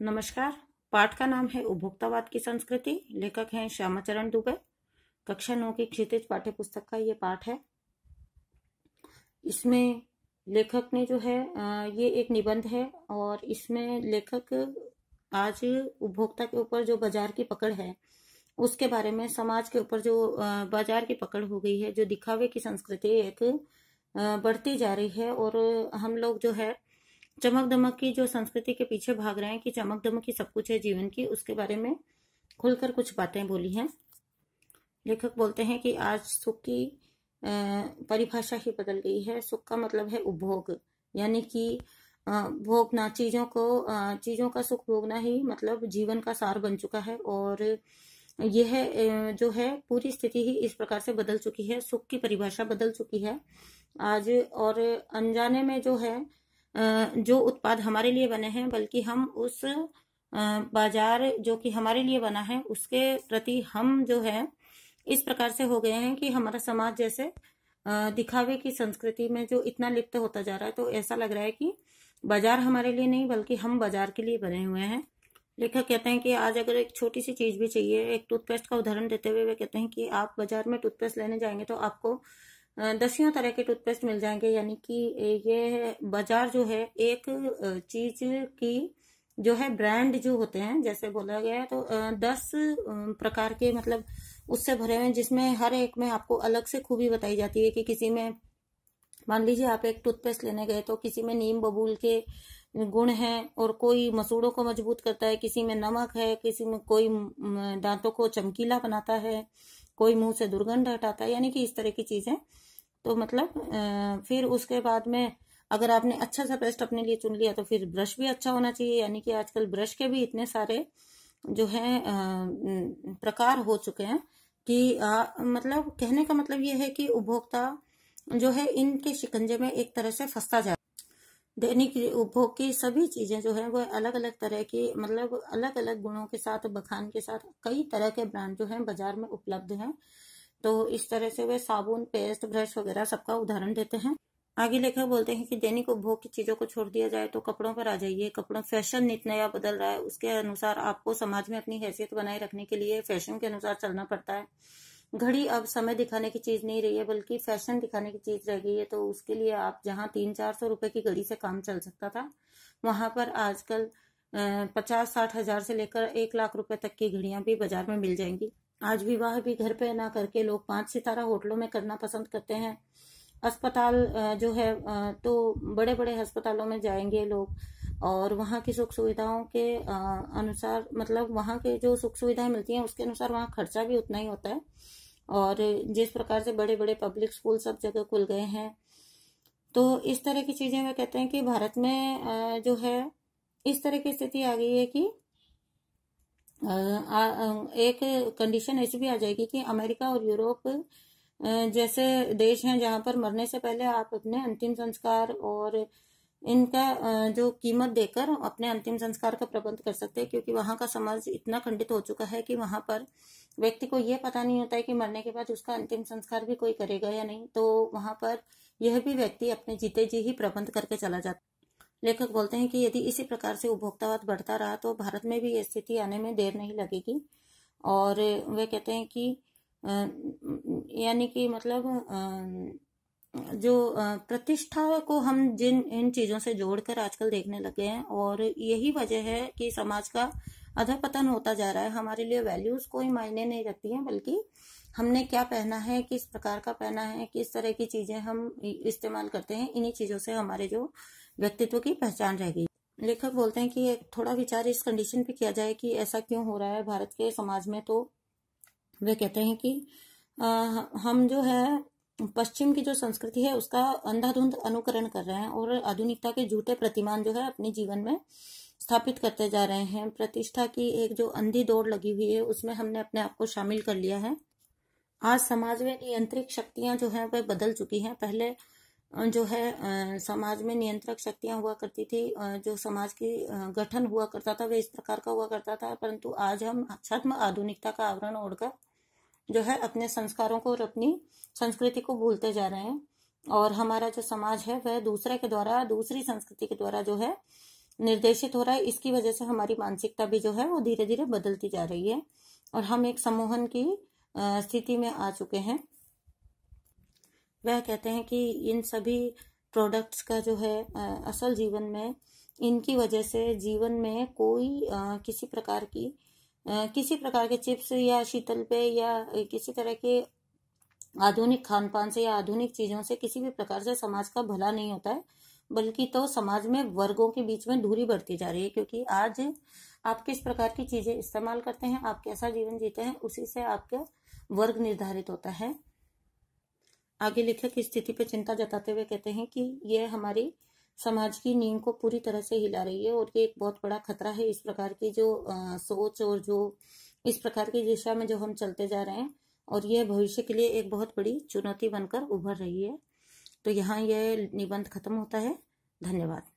नमस्कार पाठ का नाम है उपभोक्तावाद की संस्कृति लेखक हैं श्यामाचरण दुबे कक्षा नौ की क्षितिज पाठ्य पुस्तक का ये पाठ है इसमें लेखक ने जो है ये एक निबंध है और इसमें लेखक आज उपभोक्ता के ऊपर जो बाजार की पकड़ है उसके बारे में समाज के ऊपर जो बाजार की पकड़ हो गई है जो दिखावे की संस्कृति एक बढ़ती जा रही है और हम लोग जो है चमक दमक की जो संस्कृति के पीछे भाग रहे हैं कि चमक दमक ही सब कुछ है जीवन की उसके बारे में खुलकर कुछ बातें बोली हैं लेखक बोलते हैं कि आज सुख की परिभाषा ही बदल गई है सुख का मतलब है उपभोग यानी कि भोगना चीज़ों को चीज़ों का सुख भोगना ही मतलब जीवन का सार बन चुका है और यह जो है पूरी स्थिति ही इस प्रकार से बदल चुकी है सुख की परिभाषा बदल चुकी है आज और अनजाने में जो है जो उत्पाद हमारे लिए बने हैं बल्कि हम उस बाजार जो कि हमारे लिए बना है उसके प्रति हम जो है इस प्रकार से हो गए हैं कि हमारा समाज जैसे दिखावे की संस्कृति में जो इतना लिप्त होता जा रहा है तो ऐसा लग रहा है कि बाजार हमारे लिए नहीं बल्कि हम बाजार के लिए बने हुए हैं लेखक कहते हैं कि आज अगर एक छोटी सी चीज़ भी चाहिए एक टूथपेस्ट का उदाहरण देते हुए वे कहते हैं कि आप बाजार में टूथपेस्ट लेने जाएंगे तो आपको दसियों तरह के टूथपेस्ट मिल जाएंगे यानी कि ये बाजार जो है एक चीज की जो है ब्रांड जो होते हैं जैसे बोला गया है तो दस प्रकार के मतलब उससे भरे हुए जिसमें हर एक में आपको अलग से खूबी बताई जाती है कि किसी में मान लीजिए आप एक टूथपेस्ट लेने गए तो किसी में नीम बबूल के गुण हैं और कोई मसूड़ों को मजबूत करता है किसी में नमक है किसी में कोई दांतों को चमकीला बनाता है कोई मुंह से दुर्गंध हटाता है यानी कि इस तरह की चीज़ें तो मतलब फिर उसके बाद में अगर आपने अच्छा सा पेस्ट अपने लिए चुन लिया तो फिर ब्रश भी अच्छा होना चाहिए यानी कि आजकल ब्रश के भी इतने सारे जो है प्रकार हो चुके हैं कि आ, मतलब कहने का मतलब ये है कि उपभोक्ता जो है इनके शिकंजे में एक तरह से फंसता जाता दैनिक उपभोग की सभी चीजें जो है वह अलग अलग तरह की मतलब अलग अलग गुणों के साथ बखान के साथ कई तरह के ब्रांड जो है बाजार में उपलब्ध हैं तो इस तरह से वे साबुन पेस्ट ब्रश वगैरह सबका उदाहरण देते हैं आगे लेखक बोलते हैं कि दैनिक उपभोग की चीजों को छोड़ दिया जाए तो कपड़ों पर आ जाइए कपड़ों फैशन नित नया बदल रहा है उसके अनुसार आपको समाज में अपनी हैसियत बनाए रखने के लिए फैशन के अनुसार चलना पड़ता है घड़ी अब समय दिखाने की चीज़ नहीं रही है बल्कि फैशन दिखाने की चीज़ रह गई है तो उसके लिए आप जहाँ तीन चार सौ रुपये की घड़ी से काम चल सकता था वहाँ पर आजकल पचास साठ हज़ार से लेकर एक लाख रुपए तक की घड़ियां भी बाजार में मिल जाएंगी आज विवाह भी घर पे ना करके लोग पांच सितारा होटलों में करना पसंद करते हैं अस्पताल जो है तो बड़े बड़े अस्पतालों में जाएंगे लोग और वहाँ की सुख सुविधाओं के अनुसार मतलब वहाँ के जो सुख सुविधाएं मिलती हैं उसके अनुसार वहाँ खर्चा भी उतना ही होता है और जिस प्रकार से बड़े बड़े पब्लिक स्कूल सब जगह खुल गए हैं तो इस तरह की चीज़ें वह कहते हैं कि भारत में जो है इस तरह की स्थिति आ गई है कि एक कंडीशन ऐसी भी आ जाएगी कि अमेरिका और यूरोप जैसे देश हैं जहां पर मरने से पहले आप अपने अंतिम संस्कार और इनका जो कीमत देकर अपने अंतिम संस्कार का प्रबंध कर सकते हैं क्योंकि वहाँ का समाज इतना खंडित हो चुका है कि वहाँ पर व्यक्ति को ये पता नहीं होता है कि मरने के बाद उसका अंतिम संस्कार भी कोई करेगा या नहीं तो वहाँ पर यह भी व्यक्ति अपने जीते जी ही प्रबंध करके चला जाता लेखक बोलते हैं कि यदि इसी प्रकार से उपभोक्तावाद बढ़ता रहा तो भारत में भी यह स्थिति आने में देर नहीं लगेगी और वे कहते हैं कि यानी कि मतलब जो प्रतिष्ठा को हम जिन इन चीजों से जोड़कर आजकल देखने लगे हैं और यही वजह है कि समाज का अधपतन होता जा रहा है हमारे लिए वैल्यूज कोई मायने नहीं रखती हैं बल्कि हमने क्या पहना है किस प्रकार का पहना है किस तरह की चीजें हम इस्तेमाल करते हैं इन्हीं चीजों से हमारे जो व्यक्तित्व की पहचान रह गई लेखक बोलते हैं कि थोड़ा विचार इस कंडीशन पे किया जाए कि ऐसा क्यों हो रहा है भारत के समाज में तो वे कहते हैं कि आ, हम जो है पश्चिम की जो संस्कृति है उसका अंधाधुंध अनुकरण कर रहे हैं और आधुनिकता के झूठे प्रतिमान जो है अपने जीवन में स्थापित करते जा रहे हैं प्रतिष्ठा की एक जो अंधी दौड़ लगी हुई है उसमें हमने अपने आप को शामिल कर लिया है आज समाज में नियंत्रित शक्तियां जो है वह बदल चुकी हैं पहले जो है समाज में नियंत्रक शक्तियां हुआ करती थी जो समाज की गठन हुआ करता था वह इस प्रकार का हुआ करता था परंतु आज हम छत्म आधुनिकता का आवरण ओढ़कर जो है अपने संस्कारों को और अपनी संस्कृति को भूलते जा रहे हैं और हमारा जो समाज है वह दूसरे के द्वारा दूसरी संस्कृति के द्वारा जो है निर्देशित हो रहा है इसकी वजह से हमारी मानसिकता भी जो है वो धीरे धीरे बदलती जा रही है और हम एक सम्मोहन की स्थिति में आ चुके हैं वह कहते हैं कि इन सभी प्रोडक्ट्स का जो है असल जीवन में इनकी वजह से जीवन में कोई किसी प्रकार की किसी प्रकार के चिप्स या शीतल पे या किसी तरह के आधुनिक खान पान से या आधुनिक चीज़ों से किसी भी प्रकार से समाज का भला नहीं होता है बल्कि तो समाज में वर्गों के बीच में दूरी बढ़ती जा रही है क्योंकि आज आप किस प्रकार की चीज़ें इस्तेमाल करते हैं आप कैसा जीवन जीते हैं उसी से आपका वर्ग निर्धारित होता है आगे की स्थिति पर चिंता जताते हुए कहते हैं कि यह हमारी समाज की नींव को पूरी तरह से हिला रही है और ये एक बहुत बड़ा खतरा है इस प्रकार की जो आ, सोच और जो इस प्रकार की दिशा में जो हम चलते जा रहे हैं और यह भविष्य के लिए एक बहुत बड़ी चुनौती बनकर उभर रही है तो यहाँ यह निबंध खत्म होता है धन्यवाद